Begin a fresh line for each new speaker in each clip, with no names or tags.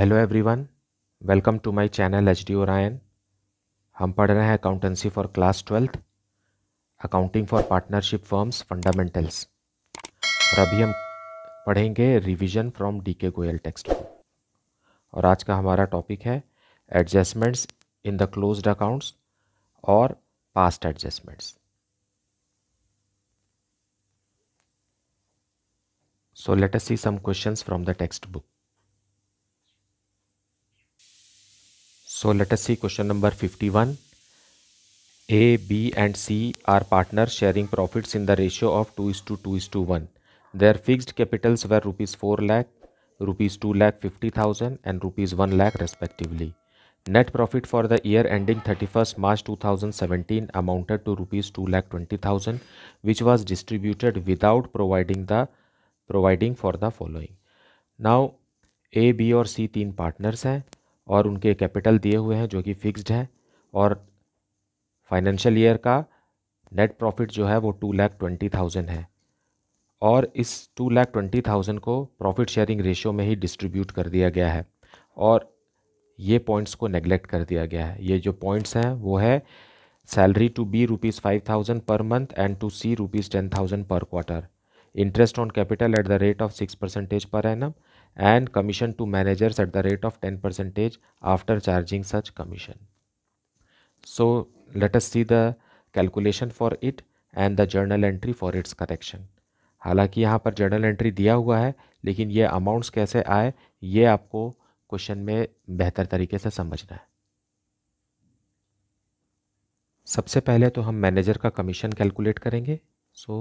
Hello everyone welcome to my channel H D Orion हम पढ़ रहे हैं accountancy for class twelfth accounting for partnership firms fundamentals और अभी हम पढ़ेंगे रिवीजन फ्रॉम डी के गोयल टेक्स्ट बुक और आज का हमारा टॉपिक है adjustments in the closed accounts और past adjustments so let see some questions from the textbook so let us see question number fifty one A B and C are partner sharing profits in the ratio of two is to two is to one their fixed capitals were rupees four lakh rupees two lakh fifty thousand and rupees one lakh respectively net profit for the year ending thirty first March two thousand seventeen amounted to rupees two lakh twenty thousand which was distributed without providing the providing for the following now A B और C तीन partners हैं और उनके capital दिए हुए हैं जो कि फिक्स्ड है और फाइनेंशियल ईयर का नेट प्रॉफिट जो है वो टू लैख ट्वेंटी थाउजेंड है और इस टू लैख ट्वेंटी थाउजेंड को प्रॉफिट शेयरिंग रेशियो में ही डिस्ट्रीब्यूट कर दिया गया है और ये पॉइंट्स को नेग्लेक्ट कर दिया गया है ये जो पॉइंट्स हैं वो है salary to B rupees five thousand per month and to C rupees ten thousand per quarter interest on capital at the rate of six percentage per annum and commission to managers at the rate of 10 percentage after charging such commission. So let us see the calculation for it and the journal entry for its correction. हालांकि यहाँ पर journal entry दिया हुआ है लेकिन ये amounts कैसे आए ये आपको क्वेश्चन में बेहतर तरीके से समझना है सबसे पहले तो हम मैनेजर का कमीशन कैलकुलेट करेंगे सो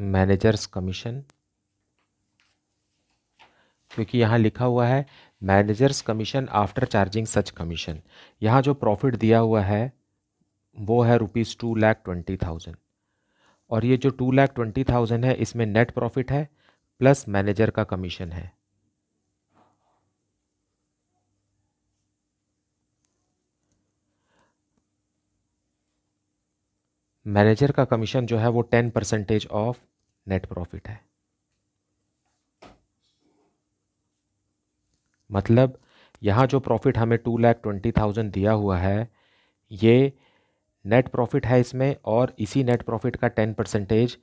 मैनेजर्स कमीशन क्योंकि यहाँ लिखा हुआ है managers commission after charging such commission यहाँ जो प्रॉफिट दिया हुआ है वो है rupees two lakh twenty thousand और ये जो टू लैख ट्वेंटी थाउजेंड है इसमें नेट प्रॉफिट है प्लस मैनेजर का कमीशन है मैनेजर का कमीशन जो है वो ten percentage of net profit है मतलब यहाँ जो प्रॉफ़िट हमें टू लैख ट्वेंटी थाउजेंड दिया हुआ है ये नेट प्रॉफ़िट है इसमें और इसी नेट प्रॉफ़िट का टेन परसेंटेज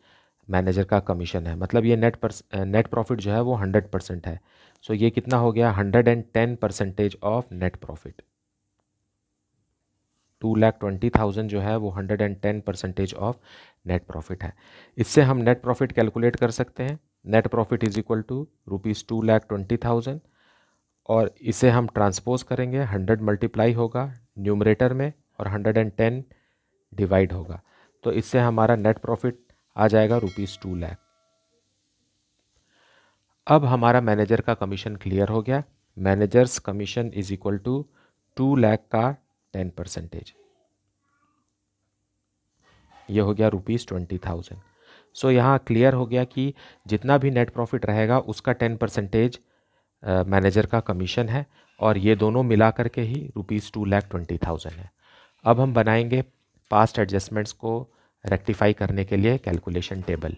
मैनेजर का कमीशन है मतलब ये नेट नेट प्रॉफ़िट जो है वो हंड्रेड परसेंट है सो ये कितना हो गया hundred and ten percentage of net profit two lakh twenty thousand जो है वो hundred and ten percentage of net profit है इससे हम नेट प्रॉफ़िट कैलकुलेट कर सकते हैं net profit is equal to rupees two lakh twenty thousand और इसे हम ट्रांसपोज करेंगे हंड्रेड मल्टीप्लाई होगा न्यूमरेटर में और हंड्रेड एंड टेन डिवाइड होगा तो इससे हमारा नेट प्रॉफिट आ जाएगा रुपीज़ टू लैख अब हमारा मैनेजर का कमीशन क्लियर हो गया managers commission is equal to two lakh का टेन परसेंटेज ये हो गया रुपीज़ ट्वेंटी थाउजेंड सो यहाँ क्लियर हो गया कि जितना भी नेट प्रॉफिट रहेगा उसका टेन परसेंटेज मैनेजर का कमीशन है और ये दोनों मिला कर के ही rupees two lakh twenty thousand है अब हम बनाएंगे पास्ट एडजस्टमेंट्स को रेक्टिफाई करने के लिए कैलकुलेशन टेबल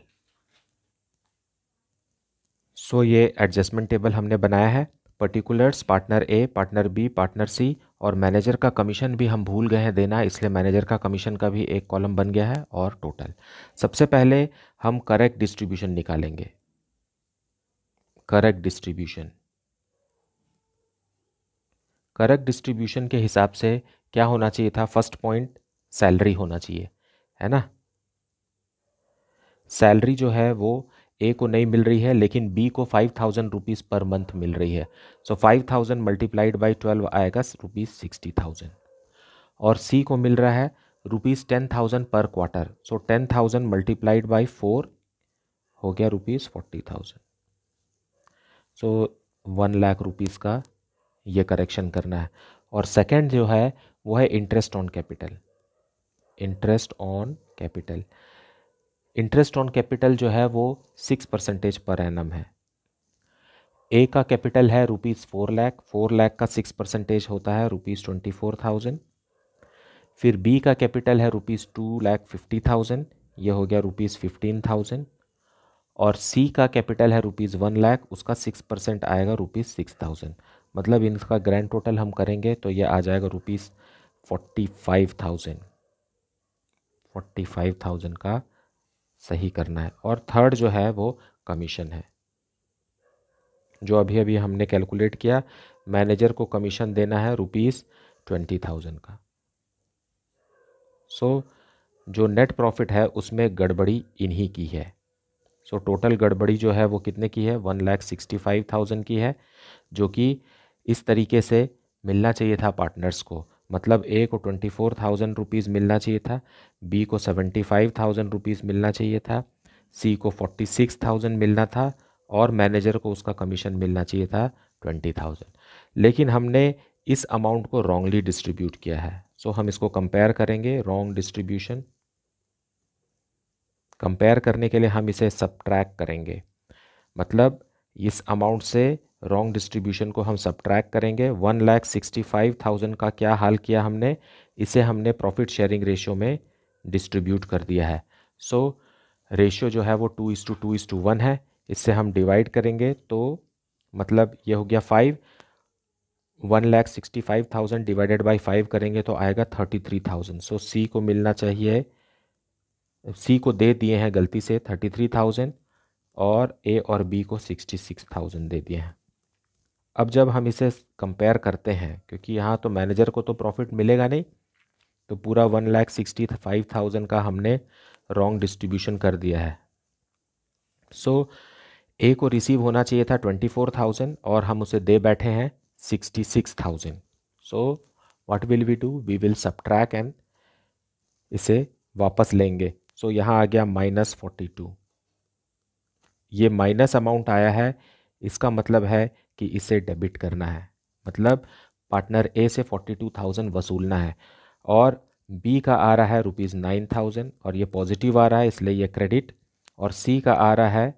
सो ये एडजस्टमेंट टेबल हमने बनाया है particulars partner A partner B partner C और मैनेजर का कमीशन भी हम भूल गए हैं देना इसलिए मैनेजर का कमीशन का भी एक कॉलम बन गया है और टोटल सबसे पहले हम करेक्ट डिस्ट्रीब्यूशन निकालेंगे करेक्ट डिस्ट्रीब्यूशन करक डिस्ट्रीब्यूशन के हिसाब से क्या होना चाहिए था फर्स्ट पॉइंट सैलरी होना चाहिए है ना सैलरी जो है वो ए को नहीं मिल रही है लेकिन बी को five thousand rupees per month मिल रही है so five thousand multiplied by twelve आएगा रुपीज़ सिक्सटी थाउजेंड और सी को मिल रहा है rupees ten thousand per quarter so ten thousand multiplied by four हो गया rupees forty thousand so one lakh rupees का ये करेक्शन करना है और सेकंड जो है वो है interest on capital interest on capital interest on capital जो है वो सिक्स परसेंटेज पर एनम है ए का कैपिटल है rupees four lakh four lakh का सिक्स परसेंटेज होता है रुपीज़ ट्वेंटी फोर थाउजेंड फिर बी का कैपिटल है rupees two lakh fifty thousand ये हो गया रुपीज़ फिफ्टीन थाउजेंड और सी का कैपिटल है रुपीज़ वन लैख उसका सिक्स परसेंट आएगा रुपीज़ सिक्स थाउजेंड मतलब इनका ग्रैंड टोटल हम करेंगे तो ये आ जाएगा rupees forty five thousand forty five thousand का सही करना है और थर्ड जो है वो कमीशन है जो अभी अभी हमने कैलकुलेट किया मैनेजर को कमीशन देना है रुपीज़ ट्वेंटी थाउजेंड का सो so, जो नेट प्रॉफिट है उसमें गड़बड़ी इन्हीं की है सो so, टोटल गड़बड़ी जो है वो कितने की है one lakh sixty five thousand की है जो कि इस तरीके से मिलना चाहिए था पार्टनर्स को मतलब ए को ट्वेंटी फोर थाउजेंड रुपीज़ मिलना चाहिए था बी को सेवेंटी फाइव थाउजेंड रुपीज़ मिलना चाहिए था सी को फोर्टी सिक्स थाउजेंड मिलना था और मैनेजर को उसका कमीशन मिलना चाहिए था ट्वेंटी थाउजेंड लेकिन हमने इस अमाउंट को रॉन्गली डिस्ट्रीब्यूट किया है सो हम इसको कंपेयर करेंगे रॉन्ग डिस्ट्रीब्यूशन कंपेयर करने के लिए हम इसे सब्ट्रैक करेंगे मतलब इस अमाउंट से रॉन्ग डिस्ट्रीब्यूशन को हम सब्ट्रैक करेंगे one lakh sixty five thousand का क्या हाल किया हमने इसे हमने प्रॉफिट शेयरिंग रेशियो में डिस्ट्रीब्यूट कर दिया है सो so, रेशियो जो है वो two is to two is to one है इससे हम डिवाइड करेंगे तो मतलब ये हो गया five one lakh sixty five thousand divided by five करेंगे तो आएगा thirty three thousand so C को मिलना चाहिए सी को दे दिए हैं गलती से थर्टी थ्री थाउजेंड और ए और बी को सिक्सटी सिक्स थाउजेंड दे दिए हैं अब जब हम इसे कंपेयर करते हैं क्योंकि यहाँ तो मैनेजर को तो प्रॉफिट मिलेगा नहीं तो पूरा one lakh sixty five thousand का हमने रॉन्ग डिस्ट्रीब्यूशन कर दिया है सो so, ए को रिसीव होना चाहिए था ट्वेंटी फोर थाउजेंड और हम उसे दे बैठे हैं sixty six thousand so what will we do we will subtract and इसे वापस लेंगे सो so, यहाँ आ गया माइनस फोर्टी टू ये माइनस अमाउंट आया है इसका मतलब है कि इसे डेबिट करना है मतलब पार्टनर ए से फोर्टी टू थाउजेंड वसूलना है और बी का आ रहा है रुपीज़ नाइन थाउजेंड और ये पॉजिटिव आ रहा है इसलिए ये क्रेडिट और सी का आ रहा है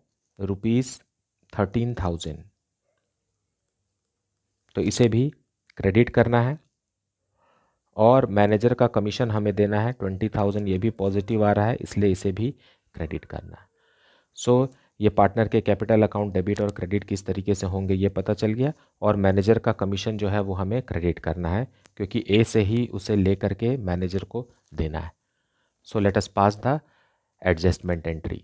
रुपीज़ थर्टीन थाउजेंड तो इसे भी क्रेडिट करना है और मैनेजर का कमीशन हमें देना है ट्वेंटी थाउजेंड ये भी पॉजिटिव आ रहा है इसलिए इसे भी क्रेडिट करना है सो so, ये पार्टनर के कैपिटल अकाउंट डेबिट और क्रेडिट किस तरीके से होंगे ये पता चल गया और मैनेजर का कमीशन जो है वो हमें क्रेडिट करना है क्योंकि ए से ही उसे ले करके मैनेजर को देना है so let us pass the adjustment entry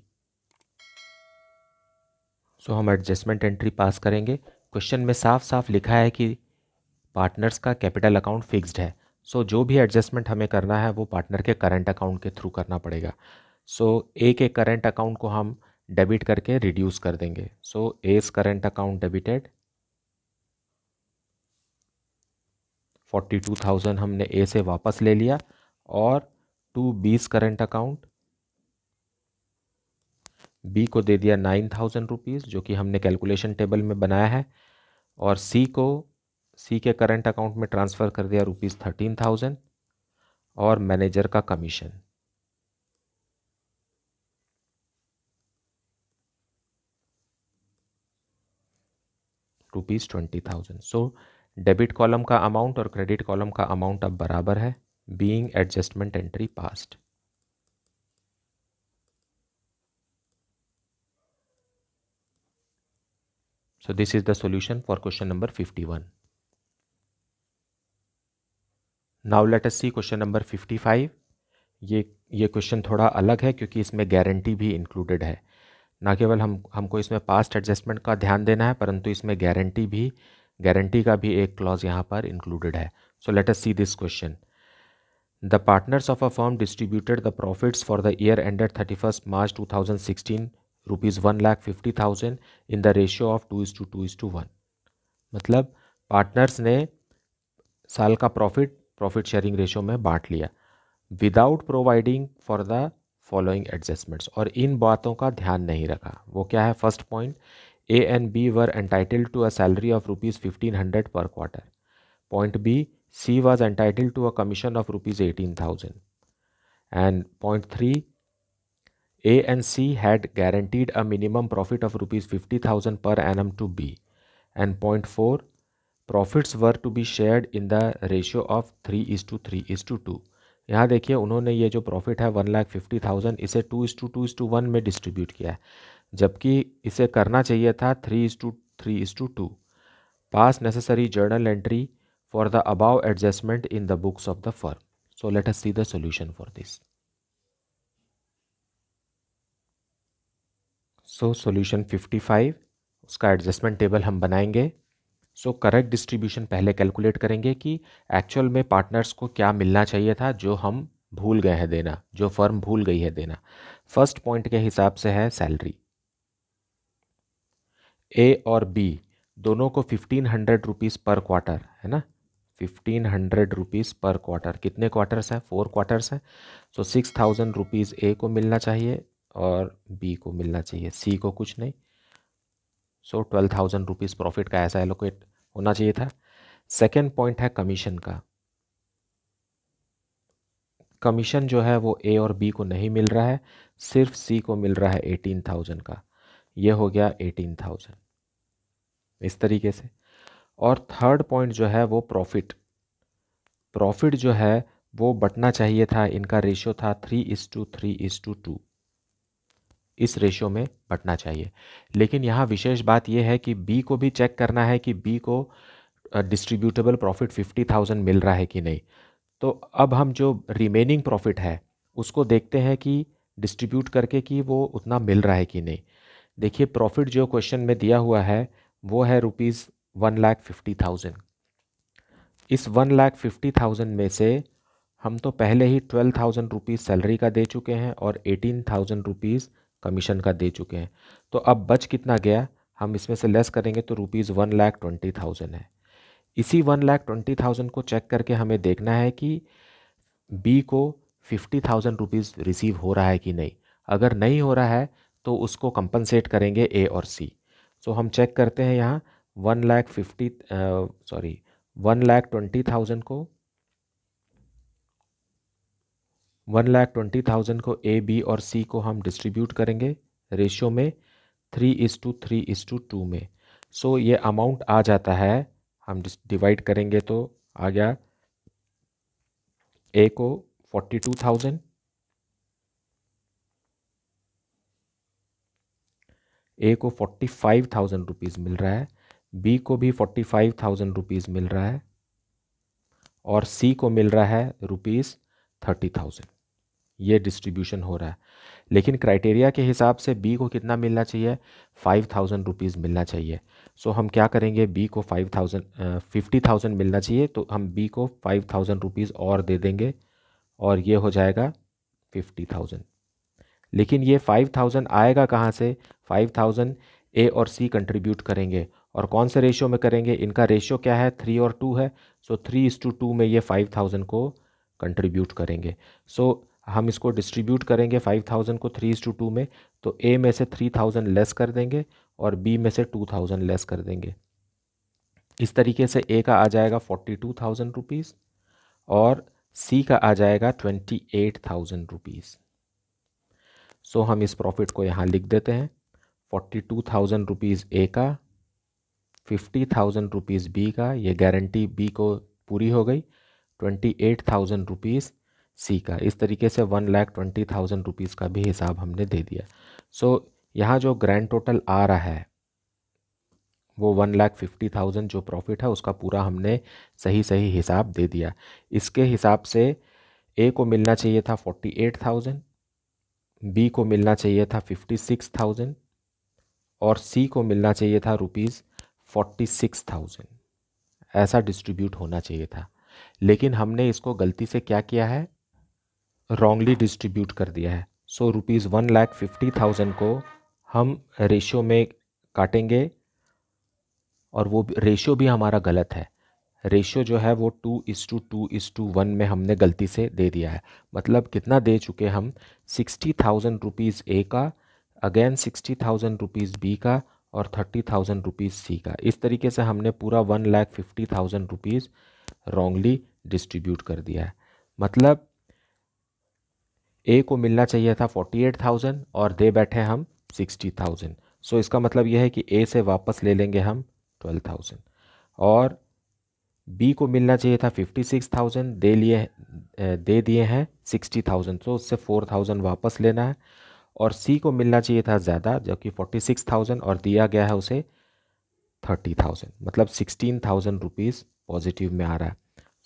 so हम एडजस्टमेंट एंट्री पास करेंगे क्वेश्चन में साफ साफ लिखा है कि पार्टनर्स का कैपिटल अकाउंट फिक्स्ड है सो so, जो भी एडजस्टमेंट हमें करना है वो पार्टनर के करंट अकाउंट के थ्रू करना पड़ेगा सो so, ए के करंट अकाउंट को हम डेबिट करके रिड्यूस कर देंगे so A's current account debited forty two thousand हमने ए से वापस ले लिया और टू बीस करेंट अकाउंट बी को दे दिया नाइन थाउजेंड रुपीज़ जो कि हमने कैलकुलेशन टेबल में बनाया है और सी को सी के करंट अकाउंट में ट्रांसफ़र कर दिया रुपीज़ थर्टीन थाउजेंड और मैनेजर का commission rupees twenty thousand so debit column का अमाउंट और क्रेडिट कॉलम का अमाउंट अब बराबर है being adjustment entry passed is the solution for question number fifty one now let us see question number fifty five ये ये question थोड़ा अलग है क्योंकि इसमें गारंटी भी इंक्लूडेड है ना केवल हम हमको इसमें पास्ट एडजस्टमेंट का ध्यान देना है परंतु इसमें गारंटी भी गारंटी का भी एक क्लॉज यहाँ पर इंक्लूडेड है so let us see this question the partners of a firm distributed the profits for the year ended thirty first March two thousand sixteen rupees one lakh fifty thousand in the ratio of two is to two is to one मतलब partners ने साल का profit profit sharing ratio में बांट लिया without providing for the following adjustments और इन बातों का ध्यान नहीं रखा वो क्या है first point A and B were entitle to a salary of rupees fifteen hundred per quarter point B C was entitle to a commission of rupees eighteen thousand and point three A and C had guaranteed a minimum profit of rupees fifty thousand per annum to B and point four profits were to be share in the ratio of three is to three is to to यहाँ देखिए उन्होंने ये जो profit है one lakh fifty thousand इसे two is to two is to one में distribute किया है जबकि इसे करना चाहिए था three is to three is to two pass necessary journal entry the above adjustment in the books of the firm so let us see the solution for this so solution fifty five उसका adjustment table हम बनाएंगे so correct distribution पहले calculate करेंगे कि actual में partners को क्या मिलना चाहिए था जो हम भूल गए हैं देना जो फर्म भूल गई है देना फर्स्ट पॉइंट के हिसाब से है सैलरी ए और बी दोनों को fifteen hundred rupees per quarter है ना fifteen hundred rupees per quarter कितने क्वार्टर्स हैं फोर क्वार्टर्स हैं so six thousand rupees A को मिलना चाहिए और बी को मिलना चाहिए सी को कुछ नहीं so twelve thousand rupees profit का ऐसा एलोकेट होना चाहिए था सेकेंड पॉइंट है कमीशन का कमीशन जो है वो ए और बी को नहीं मिल रहा है सिर्फ सी को मिल रहा है एटीन थाउजेंड का ये हो गया एटीन थाउजेंड इस तरीके से और थर्ड पॉइंट जो है वो प्रॉफिट प्रॉफिट जो है वो बटना चाहिए था इनका रेशियो था three is to three is to two इस रेशियो में बटना चाहिए लेकिन यहाँ विशेष बात यह है कि बी को भी चेक करना है कि बी को डिस्ट्रीब्यूटेबल प्रॉफिट फिफ्टी थाउजेंड मिल रहा है कि नहीं तो अब हम जो रिमेनिंग प्रॉफिट है उसको देखते हैं कि डिस्ट्रीब्यूट करके कि वो उतना मिल रहा है कि नहीं देखिए प्रॉफिट जो क्वेश्चन में दिया हुआ है वो है rupees one lakh fifty thousand इस वन लाख फिफ्टी थाउजेंड में से हम तो पहले ही ट्वेल्व थाउजेंड रुपीज़ सैलरी का दे चुके हैं और एटीन थाउजेंड रुपीज़ कमीशन का दे चुके हैं तो अब बच कितना गया हम इसमें से लेस करेंगे तो rupees one lakh twenty thousand है इसी वन लाख ट्वेंटी थाउजेंड को चेक करके हमें देखना है कि बी को फिफ्टी थाउजेंड रुपीज़ रिसीव हो रहा है कि नहीं अगर नहीं हो रहा है तो उसको कंपनसेट करेंगे ए और सी सो तो हम चेक करते हैं यहाँ one lakh fifty sorry one lakh twenty thousand को वन लाख ट्वेंटी थाउजेंड को ए बी और सी को हम डिस्ट्रीब्यूट करेंगे रेशियो में three is to three is to two में सो so, ये अमाउंट आ जाता है हम डिवाइड करेंगे तो आ गया ए को फोर्टी टू थाउजेंड ए को फोर्टी फाइव थाउजेंड रुपीज़ मिल रहा है बी को भी फोर्टी फाइव थाउजेंड रुपीज़ मिल रहा है और सी को मिल रहा है रुपीज़ थर्टी थाउजेंड ये डिस्ट्रीब्यूशन हो रहा है लेकिन क्राइटेरिया के हिसाब से बी को कितना मिलना चाहिए फाइव थाउजेंड रुपीज़ मिलना चाहिए सो हम क्या करेंगे बी को फाइव थाउजेंड फिफ्टी थाउजेंड मिलना चाहिए तो हम बी को फाइव थाउजेंड रुपीज़ और दे देंगे और ये हो जाएगा फिफ्टी थाउजेंड लेकिन ये फाइव थाउजेंड आएगा कहाँ से फाइव थाउजेंड ए और सी कंट्रीब्यूट करेंगे और कौन से रेशियो में करेंगे इनका रेशियो क्या है थ्री और टू है so three is to two में ये फाइव थाउजेंड को कंट्रीब्यूट करेंगे सो so, हम इसको डिस्ट्रीब्यूट करेंगे फाइव थाउजेंड को थ्री टू टू में तो ए में से थ्री थाउजेंड लेस कर देंगे और बी में से टू थाउजेंड लेस कर देंगे इस तरीके से ए का आ जाएगा फोर्टी टू थाउजेंड रुपीज़ और सी का आ जाएगा twenty eight thousand rupees so हम इस प्रॉफिट को यहाँ लिख देते हैं forty two thousand rupees A का फिफ्टी थाउजेंड रुपीज़ बी का ये गारंटी बी को पूरी हो गई twenty eight thousand rupees C का इस तरीके से one lakh twenty thousand rupees का भी हिसाब हमने दे दिया सो so, यहाँ जो ग्रैंड टोटल आ रहा है वो वन लाख फिफ्टी थाउजेंड जो प्रॉफिट है उसका पूरा हमने सही सही हिसाब दे दिया इसके हिसाब से ए को मिलना चाहिए था फोर्टी एट थाउजेंड बी को मिलना चाहिए था फिफ्टी सिक्स थाउजेंड और सी को मिलना चाहिए था रुपीज़ फोर्टी सिक्स थाउजेंड ऐसा डिस्ट्रीब्यूट होना चाहिए था लेकिन हमने इसको गलती से क्या किया है रॉन्गली डिस्ट्रीब्यूट कर दिया है so rupees one lakh fifty thousand को हम रेशो में काटेंगे और वो रेशो भी हमारा गलत है रेशो जो है वो two is to two is to one में हमने गलती से दे दिया है मतलब कितना दे चुके हम सिक्सटी थाउजेंड रुपीज़ ए का again sixty thousand rupees B का और थर्टी थाउजेंड रुपीज़ सी का इस तरीके से हमने पूरा one lakh fifty thousand rupees wrongly distribute कर दिया है मतलब ए को मिलना चाहिए था फोर्टी एट थाउजेंड और दे बैठे हम सिक्सटी थाउजेंड सो इसका मतलब यह है कि ए से वापस ले लेंगे हम ट्वेल्व थाउजेंड और बी को मिलना चाहिए था फिफ्टी सिक्स थाउजेंड दे लिए दे दिए हैं सिक्सटी थाउजेंड तो उससे फोर थाउजेंड वापस लेना है और सी को मिलना चाहिए था ज़्यादा जबकि फोर्टी सिक्स थाउजेंड और दिया गया है उसे थर्टी थाउजेंड मतलब सिक्सटीन थाउजेंड रुपीज़ पॉजिटिव में आ रहा है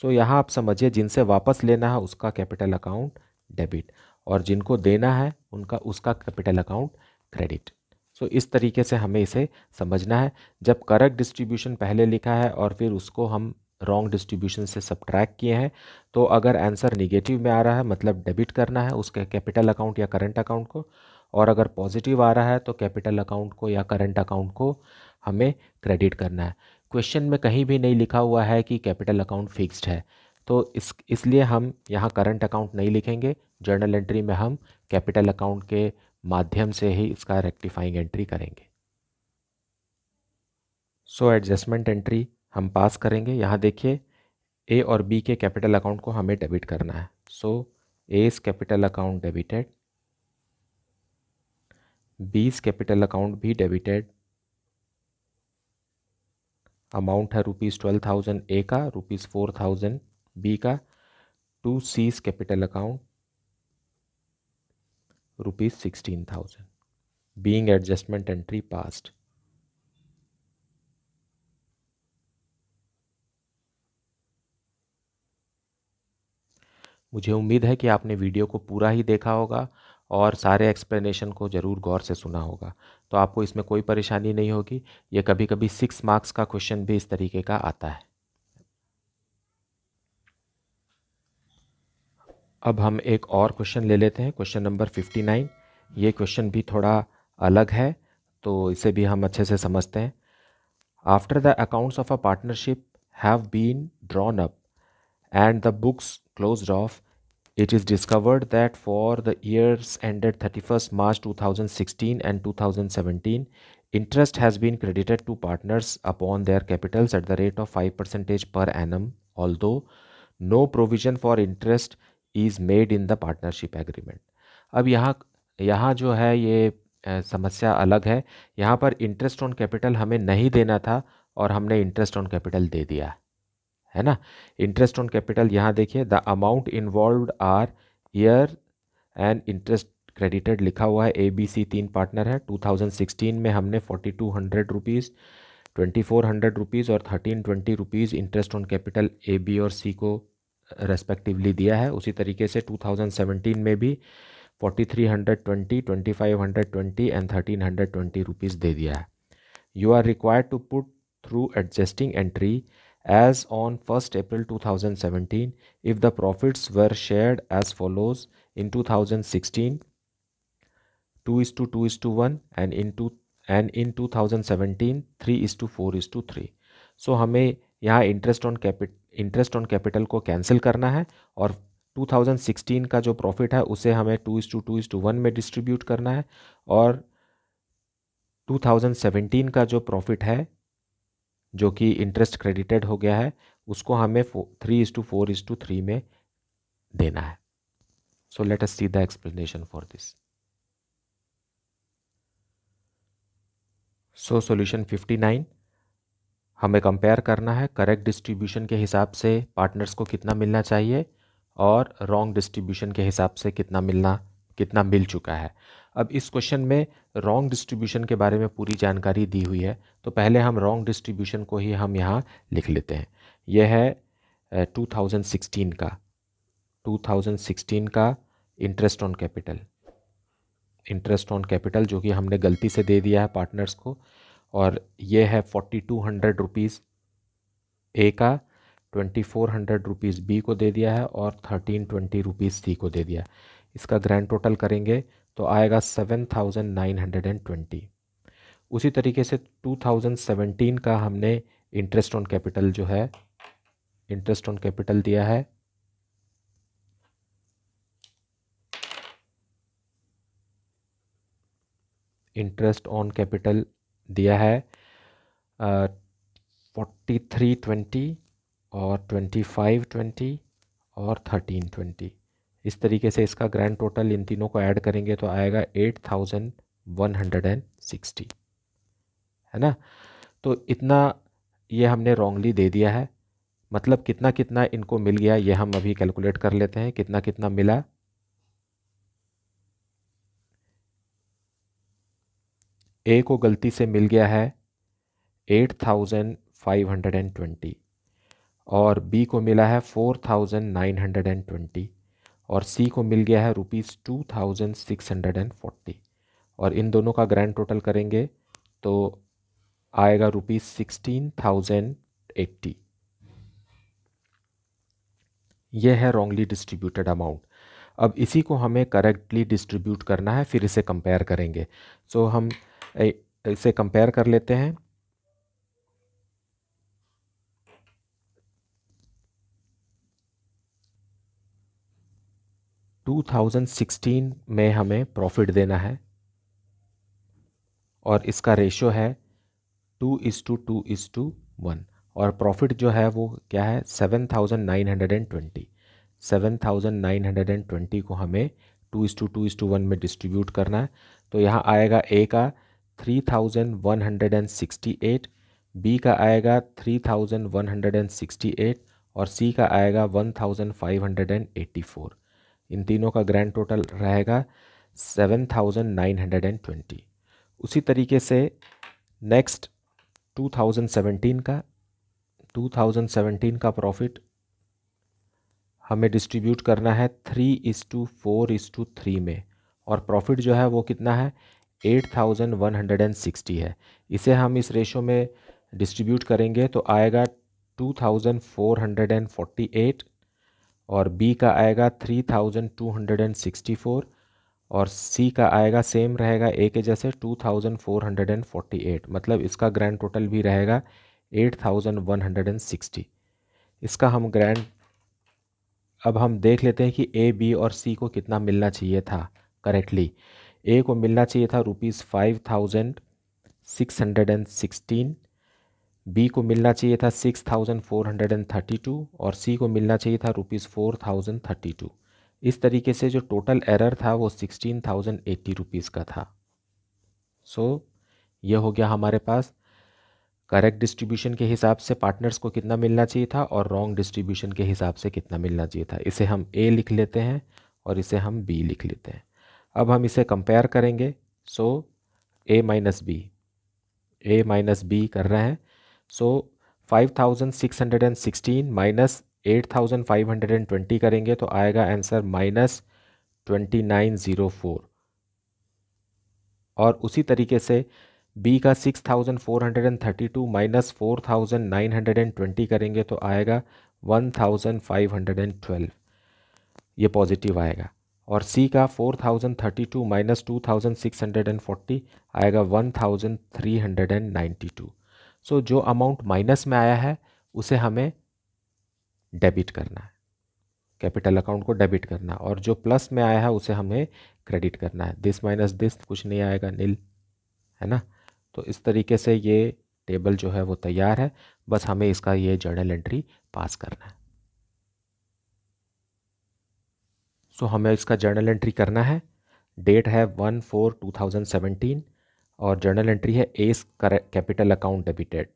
सो so यहाँ आप समझिए जिनसे वापस लेना है उसका कैपिटल अकाउंट डेबिट और जिनको देना है उनका उसका कैपिटल अकाउंट क्रेडिट सो इस तरीके से हमें इसे समझना है जब करेक्ट डिस्ट्रीब्यूशन पहले लिखा है और फिर उसको हम रॉन्ग डिस्ट्रीब्यूशन से सब्ट्रैक किए हैं तो अगर आंसर निगेटिव में आ रहा है मतलब डेबिट करना है उसके कैपिटल अकाउंट या करंट अकाउंट को और अगर पॉजिटिव आ रहा है तो कैपिटल अकाउंट को या करंट अकाउंट को हमें क्रेडिट करना है क्वेश्चन में कहीं भी नहीं लिखा हुआ है कि कैपिटल अकाउंट फिक्स्ड है तो इस इसलिए हम यहाँ करंट अकाउंट नहीं लिखेंगे जर्नल एंट्री में हम कैपिटल अकाउंट के माध्यम से ही इसका रेक्टिफाइंग एंट्री करेंगे सो एडजस्टमेंट एंट्री हम पास करेंगे यहाँ देखिए ए और बी के कैपिटल अकाउंट को हमें डेबिट करना है so A's capital account debited B's capital account भी डेबिटेड अमाउंट है रुपीज़ ट्वेल्व थाउजेंड ए का रुपीज़ फोर थाउजेंड बी का to C's capital account rupees sixteen thousand being adjustment entry passed मुझे उम्मीद है कि आपने वीडियो को पूरा ही देखा होगा और सारे एक्सप्लेनेशन को ज़रूर गौर से सुना होगा तो आपको इसमें कोई परेशानी नहीं होगी ये कभी कभी सिक्स मार्क्स का क्वेश्चन भी इस तरीके का आता है अब हम एक और क्वेश्चन ले लेते हैं क्वेश्चन नंबर फिफ्टी नाइन ये क्वेश्चन भी थोड़ा अलग है तो इसे भी हम अच्छे से समझते हैं after the accounts of a partnership have been drawn up and the books close off it is discovered that for the years ended thirty first March two thousand sixteen and two thousand seventeen interest has been credited to partners upon their capitals at the rate of five percentage per annum although no provision for interest is made in the partnership agreement अब यहाँ यहाँ जो है ये समस्या अलग है यहाँ पर इंटरेस्ट ऑन कैपिटल हमें नहीं देना था और हमने इंटरेस्ट ऑन कैपिटल दे दिया है ना इंटरेस्ट ऑन कैपिटल यहाँ देखिए the amount involve are year end interest credited लिखा हुआ है ए बी सी तीन पार्टनर है 2016 में हमने forty two hundred rupees twenty four hundred rupees और thirteen twenty rupees interest on capital A B और सी को रेस्पेक्टिवली दिया है उसी तरीके से 2017 में भी 4320, 2520 एंड 1320 थर्टीन हंड्रेड ट्वेंटी दे दिया है you are required to put through adjusting entry as on first April 2017 thousand seventeen if the profits were shared as follows in two thousand sixteen two is to two is to one and in two and in two thousand seventeen three is to four is to three so हमें यहाँ interest on capital interest on capital को cancel करना है और 2016 का जो profit है उसे हमें two is to two is to one में डिस्ट्रीब्यूट करना है और 2017 का जो प्रॉफिट है जो कि इंटरेस्ट क्रेडिटेड हो गया है उसको हमें three is to four is to three में देना है so let us see the explanation for this so solution 59 हमें कंपेयर करना है करेक्ट डिस्ट्रीब्यूशन के हिसाब से पार्टनर्स को कितना मिलना चाहिए और रॉन्ग डिस्ट्रीब्यूशन के हिसाब से कितना मिलना कितना मिल चुका है अब इस क्वेश्चन में रॉन्ग डिस्ट्रीब्यूशन के बारे में पूरी जानकारी दी हुई है तो पहले हम रॉन्ग डिस्ट्रीब्यूशन को ही हम यहाँ लिख लेते हैं यह है 2016 का 2016 का interest on capital interest on capital जो कि हमने गलती से दे दिया है पार्टनर्स को और ये है forty two hundred rupees A का twenty four hundred rupees B को दे दिया है और थर्टीन ट्वेंटी रुपीज़ सी को दे दिया इसका ग्रैंड टोटल करेंगे तो आएगा seven thousand nine hundred and twenty उसी तरीके से टू थाउजेंड सेवेंटीन का हमने इंटरेस्ट ऑन कैपिटल जो है इंटरेस्ट ऑन कैपिटल दिया है इंटरेस्ट ऑन कैपिटल दिया है फोर्टी थ्री ट्वेंटी और ट्वेंटी फाइव ट्वेंटी और थर्टीन ट्वेंटी इस तरीके से इसका ग्रैंड टोटल इन तीनों को ऐड करेंगे तो आएगा eight thousand one hundred and sixty है ना तो इतना ये हमने रॉन्गली दे दिया है मतलब कितना कितना इनको मिल गया ये हम अभी कैलकुलेट कर लेते हैं कितना कितना मिला ए को गलती से मिल गया है eight thousand five hundred and twenty और बी को मिला है four thousand nine hundred and twenty और सी को मिल गया है rupees two thousand six hundred and forty और इन दोनों का ग्रैंड टोटल करेंगे तो आएगा रुपीज़ सिक्सटीन थाउजेंड एट्टी ये है रॉन्गली डिस्ट्रीब्यूटेड अमाउंट अब इसी को हमें करेक्टली डिस्ट्रीब्यूट करना है फिर इसे कंपेयर करेंगे सो so, हम इसे कंपेयर कर लेते हैं टू थाउजेंड सिक्सटीन में हमें प्रॉफिट देना है और इसका रेशो है two is to two is to one और प्रॉफिट जो है वो क्या है seven thousand nine hundred and twenty seven thousand nine hundred and twenty को हमें two is to two is to one में डिस्ट्रीब्यूट करना है तो यहाँ आएगा ए का three thousand one hundred and sixty eight B का आएगा three thousand one hundred and sixty eight और सी का आएगा one thousand five hundred and eighty four इन तीनों का ग्रैंड टोटल रहेगा seven thousand nine hundred and twenty उसी तरीके से नेक्स्ट टू थाउजेंड सेवेंटीन का टू थाउजेंड सेवेंटीन का प्रॉफिट हमें डिस्ट्रीब्यूट करना है three is to four is to three में और प्रॉफिट जो है वो कितना है 8,160 है इसे हम इस रेशो में डिस्ट्रीब्यूट करेंगे तो आएगा 2,448 और बी का आएगा 3,264 और सी का आएगा सेम रहेगा ए के जैसे 2448 मतलब इसका ग्रैंड टोटल भी रहेगा 8160 इसका हम ग्रैंड अब हम देख लेते हैं कि ए बी और सी को कितना मिलना चाहिए था करेक्टली ए को मिलना चाहिए था rupees five thousand six hundred and sixteen B को मिलना चाहिए था six thousand four hundred and thirty two और सी को मिलना चाहिए था rupees four thousand thirty two इस तरीके से जो टोटल एरर था वो सिक्सटीन थाउजेंड एट्टी रुपीज़ का था सो so, ये हो गया हमारे पास करेक्ट डिस्ट्रीब्यूशन के हिसाब से पार्टनर्स को कितना मिलना चाहिए था और रॉन्ग डिस्ट्रीब्यूशन के हिसाब से कितना मिलना चाहिए था इसे हम ए लिख लेते हैं और इसे हम बी लिख लेते हैं अब हम इसे कंपेयर करेंगे so A minus B A minus B कर रहे हैं so five thousand six hundred and sixteen minus eight thousand five hundred and twenty करेंगे तो आएगा answer minus twenty nine zero four और उसी तरीके से बी का six thousand four hundred and thirty two minus four thousand nine hundred and twenty करेंगे तो आएगा one thousand five hundred and twelve ये पॉजिटिव आएगा और सी का four thousand thirty two minus two thousand six hundred and forty आएगा one thousand three hundred and ninety two so जो amount minus में आया है उसे हमें डेबिट करना है कैपिटल अकाउंट को डेबिट करना है और जो प्लस में आया है उसे हमें क्रेडिट करना है दिस माइनस दिस कुछ नहीं आएगा नील है ना तो इस तरीके से ये टेबल जो है वो तैयार है बस हमें इसका ये जर्नल एंट्री पास करना है सो so, हमें इसका जर्नल एंट्री करना है डेट है one four two thousand seventeen और जर्नल एंट्री है A's capital account debited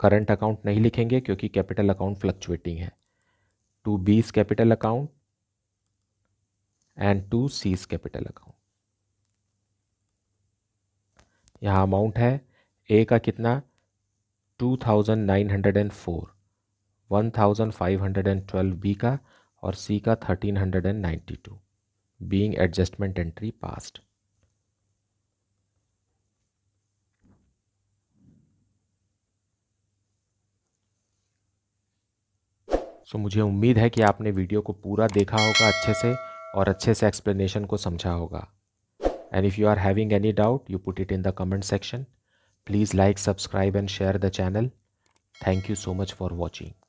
current account नहीं लिखेंगे क्योंकि कैपिटल अकाउंट फ्लक्चुएटिंग है to B's capital account and to C's capital account यहाँ अमाउंट है ए का कितना two thousand nine hundred and four one thousand five hundred and twelve B का और सी का thirteen hundred and ninety two being adjustment entry passed so so, मुझे उम्मीद है कि आपने वीडियो को पूरा देखा होगा अच्छे से और अच्छे से एक्सप्लेनेशन को समझा होगा and if you are having any doubt you put it in the comment section please like subscribe and share the channel thank you so much for watching